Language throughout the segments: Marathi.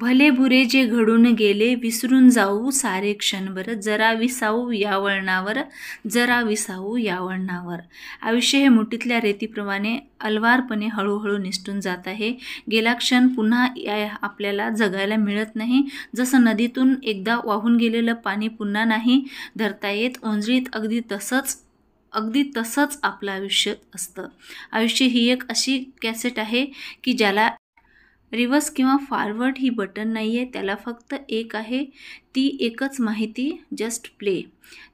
भले बुरे जे घडून गेले विसरून जाऊ सारे क्षणभर जरा विसावू या वळणावर जरा विसावू या वळणावर आयुष्य हे मुठीतल्या रेतीप्रमाणे अलवारपणे हळूहळू निसटून जात आहे गेला क्षण पुन्हा या आपल्याला जगायला मिळत नाही जसं नदीतून एकदा वाहून गेलेलं पाणी पुन्हा नाही धरता येत ओंजळीत अगदी तसंच अगदी तसंच आपलं आयुष्य असतं आयुष्य ही एक अशी कॅसेट आहे की ज्याला रिवर्स किंवा फॉरवर्ड ही बटन नाही आहे त्याला फक्त एक आहे ती एकच माहिती जस्ट प्ले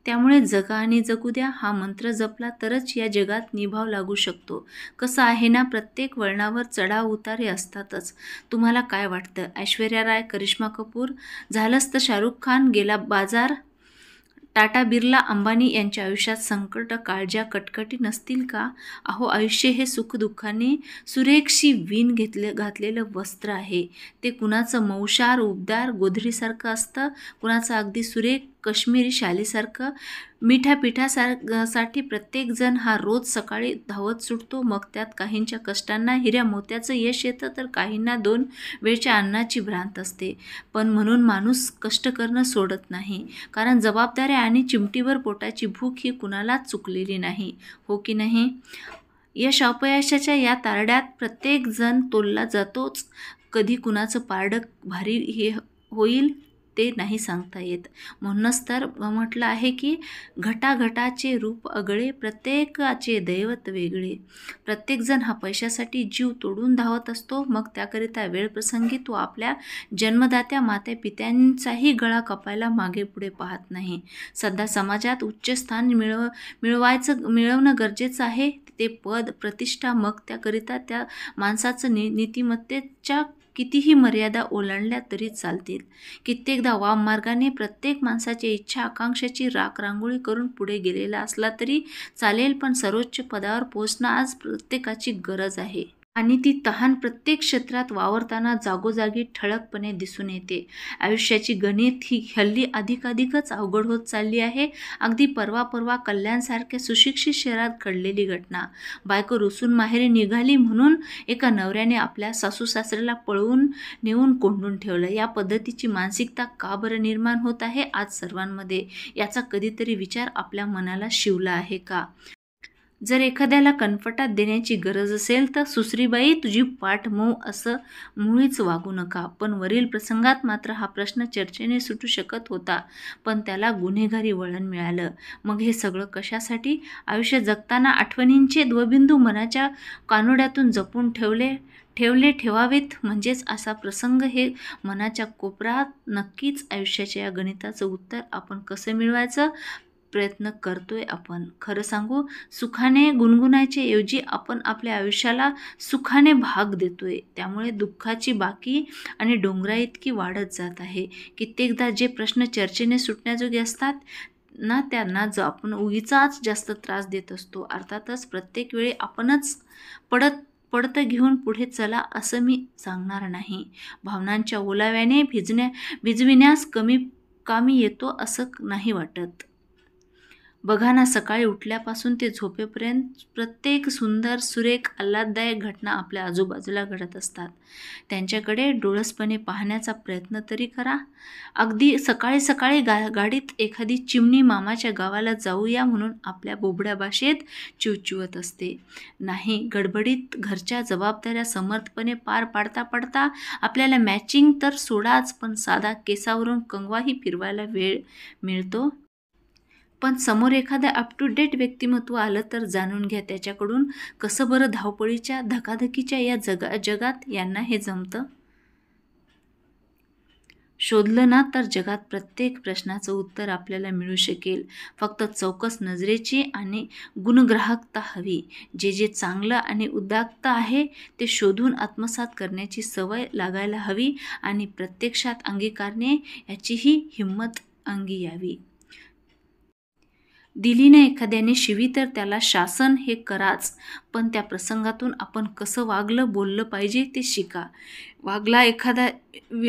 त्यामुळे जगा आणि जगू द्या हा मंत्र जपला तरच या जगात निभाव लागू शकतो कसं आहे ना प्रत्येक वळणावर चढाव उतारे असतातच तुम्हाला काय वाटतं ऐश्वर्या राय करिश्मा कपूर झालंच तर शाहरुख खान गेला बाजार टाटा बिर्ला अंबानी यांच्या आयुष्यात संकट काळज्या कटकटी नसतील का अहो आयुष्य हे सुखदुःखाने सुरेखशी विण घेतले घातलेलं वस्त्र आहे ते कुणाचं मौशार उबदार गोधरीसारखं असतं कुणाचं अगदी सुरेख कश्मीरी शालीसारखं साठी प्रत्येकजण हा रोज सकाळी धावत सुटतो मग त्यात काहींच्या कष्टांना हिऱ्या मोत्याचं यश येतं तर काहींना दोन वेळच्या अन्नाची भ्रांत असते पण म्हणून माणूस कष्ट करणं सोडत नाही कारण जबाबदाऱ्या आणि चिमटीवर पोटाची भूक ही कुणालाच चुकलेली नाही हो की नाही यश अपयशाच्या या तारड्यात प्रत्येकजण तोलला जातोच कधी कुणाचं पारडं भारी हे होईल ते नाही सांगता येत म्हणूनच तर म्हटलं आहे की घटाघटाचे रूप अगळे प्रत्येकाचे दैवत वेगळे प्रत्येकजण हा पैशासाठी जीव तोडून धावत असतो मग त्याकरिता वेळप्रसंगी तो आपल्या जन्मदात्या मात्या पित्यांचाही गळा कपायला मागे पुढे पाहत नाही सध्या समाजात उच्च स्थान मिळव मिळवायचं मिळवणं गरजेचं आहे ते पद प्रतिष्ठा मग त्याकरिता त्या माणसाचं नि नीतिमत्तेच्या कितीही मर्यादा ओलांडल्या तरी चालतील कित्येक एकदा वाममार्गाने प्रत्येक माणसाची इच्छा आकांक्षाची राख रांगोळी करून पुढे गेलेला असला तरी चालेल पण सर्वोच्च पदावर पोहोचणं आज प्रत्येकाची गरज आहे आणि ती तहान प्रत्येक क्षेत्रात वावरताना जागोजागी ठळकपणे दिसून येते आयुष्याची गणित ही हल्ली अधिकाधिकच अवघड होत चालली आहे अगदी परवा परवा कल्याणसारख्या सुशिक्षित शहरात घडलेली घटना बायको रुसून माहेरी निघाली म्हणून एका नवऱ्याने आपल्या सासू सासऱ्याला पळवून नेऊन कोंडून ठेवलं या पद्धतीची मानसिकता का बरं निर्माण होत आहे आज सर्वांमध्ये याचा कधीतरी विचार आपल्या मनाला शिवला आहे का जर एखाद्याला कनफटात देण्याची गरज असेल तर सुसरीबाई तुझी पाठ मऊ असं मुळीच वागू नका पण वरील प्रसंगात मात्र हा प्रश्न चर्चेने सुटू शकत होता पण त्याला गुन्हेगारी वळण मिळालं मग हे सगळं कशासाठी आयुष्य जगताना आठवणींचे द्वबिंदू मनाच्या कानोड्यातून जपून ठेवले ठेवले ठेवावेत म्हणजेच असा प्रसंग हे मनाच्या कोपरात नक्कीच आयुष्याच्या या गणिताचं उत्तर आपण कसं मिळवायचं प्रयत्न करतोय आपण खरं सांगू सुखाने गुणगुणायच्या ऐवजी आपण आपल्या आयुष्याला सुखाने भाग देतोय त्यामुळे दुःखाची बाकी आणि डोंगरा इतकी वाढत जात आहे कित्येकदा जे प्रश्न चर्चेने सुटण्याजोगे असतात ना त्यांना जो आपण उगीचाच जास्त त्रास देत असतो अर्थातच प्रत्येक वेळी आपणच पडत पडतं घेऊन पुढे चला असं मी सांगणार नाही भावनांच्या ओलाव्याने भिजण्या भिजविण्यास कमी कामी येतो असं नाही वाटत बघा ना सकाळी उठल्यापासून ते झोपेपर्यंत प्रत्येक सुंदर सुरेख आल्हाददायक घटना आपल्या आजूबाजूला घडत असतात त्यांच्याकडे डोळसपणे पाहण्याचा प्रयत्न तरी करा अगदी सकाळी सकाळी गा गाडीत एखादी चिमणी मामाच्या गावाला जाऊया म्हणून आपल्या बोबड्या भाषेत चिवचिवत असते नाही गडबडीत घरच्या जबाबदाऱ्या समर्थपणे पार पाडता पाडता आपल्याला मॅचिंग तर सोडाच पण साधा केसावरून कंगवाही फिरवायला वेळ मिळतो पण समोर एखादं अप टू डेट व्यक्तिमत्व आलं तर जाणून घ्या त्याच्याकडून कसं बरं धावपळीच्या धकाधकीच्या या जगा जगात यांना हे जमतं शोधलं ना तर जगात प्रत्येक प्रश्नाचं उत्तर आपल्याला मिळू शकेल फक्त चौकस नजरेची आणि गुणग्राहकता हवी जे जे चांगलं आणि उदात्त आहे ते शोधून आत्मसात करण्याची सवय लागायला हवी आणि प्रत्यक्षात अंगीकारणे याचीही हिंमत अंगी यावी दिलीने एखाद्याने शिवी तर त्याला शासन हे कराच पण त्या प्रसंगातून आपण कसं वागलं बोललं पाहिजे ते शिका वागला एखादा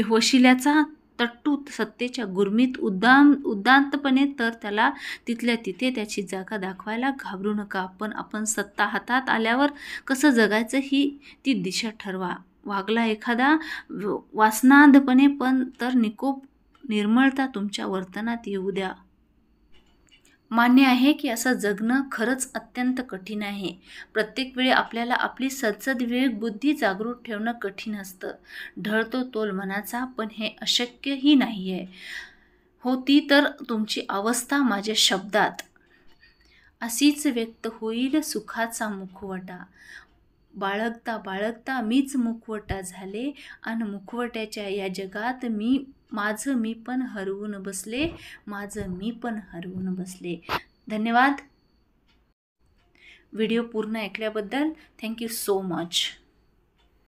वशिल्याचा तट्टू सत्तेच्या गुर्मीत उद्दाम उद्दांतपणे तर त्याला तिथल्या तिथे त्याची जागा दाखवायला घाबरू नका पण आपण सत्ता हातात आल्यावर कसं जगायचं ही ती दिशा ठरवा वागला एखादा वासनाधपणे पण तर निकोप निर्मळता तुमच्या वर्तनात येऊ द्या मान्य आहे की असं जगणं खरंच अत्यंत कठीण आहे प्रत्येक वेळी आपल्याला आपली सदसद विवेक बुद्धी जागृत ठेवणं कठीण असतं ढळतो तोल मनाचा पण हे अशक्यही नाही आहे होती तर तुमची अवस्था माझ्या शब्दात अशीच व्यक्त होईल सुखाचा मुखवटा बाळगता बाळगता मीच मुखवटा झाले आणि मुखवट्याच्या या जगात मी माझं मी पण हरवून बसले माझं मी पण हरवून बसले धन्यवाद व्हिडिओ पूर्ण ऐकल्याबद्दल थँक्यू सो मच